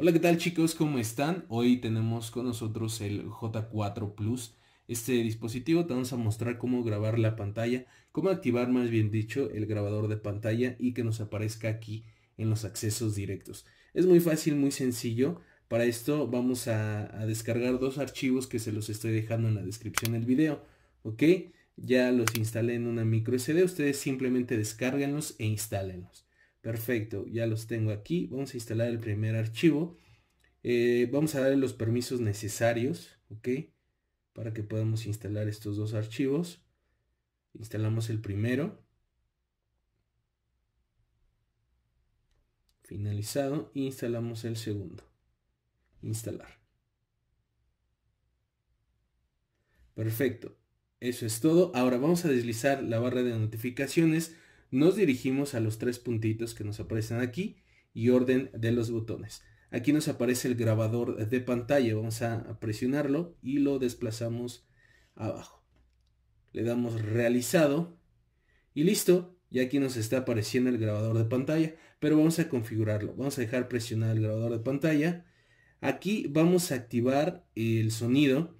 Hola, ¿qué tal chicos? ¿Cómo están? Hoy tenemos con nosotros el J4 Plus. Este dispositivo te vamos a mostrar cómo grabar la pantalla, cómo activar más bien dicho el grabador de pantalla y que nos aparezca aquí en los accesos directos. Es muy fácil, muy sencillo. Para esto vamos a, descargar dos archivos que se los estoy dejando en la descripción del video. ¿Ok? Ya los instalé en una micro SD. Ustedes simplemente descárguenlos e instálenlos. Perfecto, ya los tengo aquí. Vamos a instalar el primer archivo. Eh, vamos a darle los permisos necesarios, ¿ok? Para que podamos instalar estos dos archivos. Instalamos el primero. Finalizado. Instalamos el segundo. Instalar. Perfecto. Eso es todo. Ahora vamos a deslizar la barra de notificaciones nos dirigimos a los tres puntitos que nos aparecen aquí y orden de los botones. Aquí nos aparece el grabador de pantalla, vamos a presionarlo y lo desplazamos abajo. Le damos realizado y listo, y aquí nos está apareciendo el grabador de pantalla, pero vamos a configurarlo. Vamos a dejar presionar el grabador de pantalla. Aquí vamos a activar el sonido.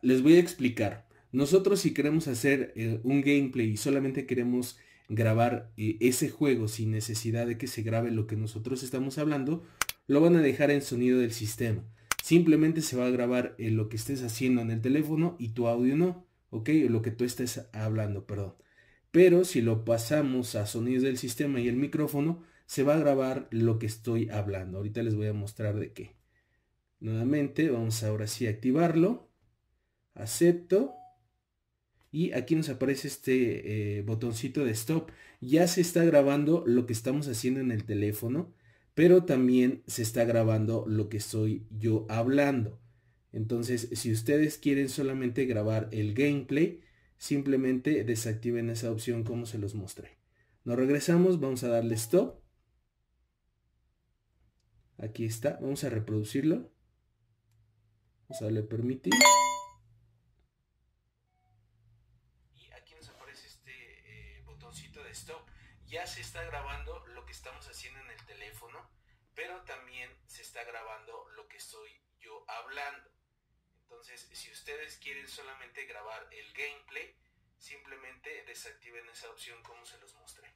Les voy a explicar. Nosotros si queremos hacer eh, un gameplay y solamente queremos grabar eh, ese juego sin necesidad de que se grabe lo que nosotros estamos hablando, lo van a dejar en sonido del sistema. Simplemente se va a grabar eh, lo que estés haciendo en el teléfono y tu audio no, ¿ok? Lo que tú estés hablando, perdón. Pero si lo pasamos a sonido del sistema y el micrófono, se va a grabar lo que estoy hablando. Ahorita les voy a mostrar de qué. Nuevamente, vamos ahora sí a activarlo. Acepto y aquí nos aparece este eh, botoncito de stop. Ya se está grabando lo que estamos haciendo en el teléfono, pero también se está grabando lo que estoy yo hablando. Entonces, si ustedes quieren solamente grabar el gameplay, simplemente desactiven esa opción como se los mostré. Nos regresamos, vamos a darle stop. Aquí está, vamos a reproducirlo. Vamos a darle permitir. de stop, ya se está grabando lo que estamos haciendo en el teléfono, pero también se está grabando lo que estoy yo hablando. Entonces, si ustedes quieren solamente grabar el gameplay, simplemente desactiven esa opción como se los mostré.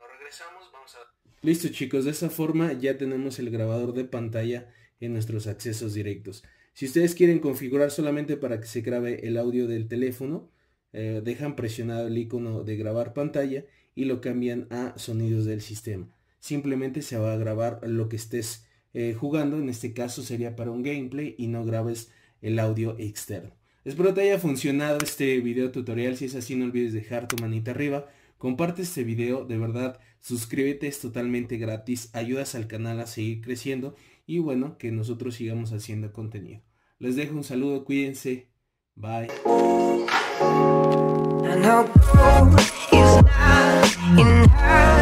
Nos regresamos, vamos a... Listo chicos, de esa forma ya tenemos el grabador de pantalla en nuestros accesos directos. Si ustedes quieren configurar solamente para que se grabe el audio del teléfono, eh, dejan presionado el icono de grabar pantalla y lo cambian a sonidos del sistema. Simplemente se va a grabar lo que estés eh, jugando, en este caso sería para un gameplay y no grabes el audio externo. Espero te haya funcionado este video tutorial, si es así no olvides dejar tu manita arriba, comparte este video, de verdad suscríbete, es totalmente gratis, ayudas al canal a seguir creciendo y bueno, que nosotros sigamos haciendo contenido. Les dejo un saludo, cuídense, bye. And although he's not enough.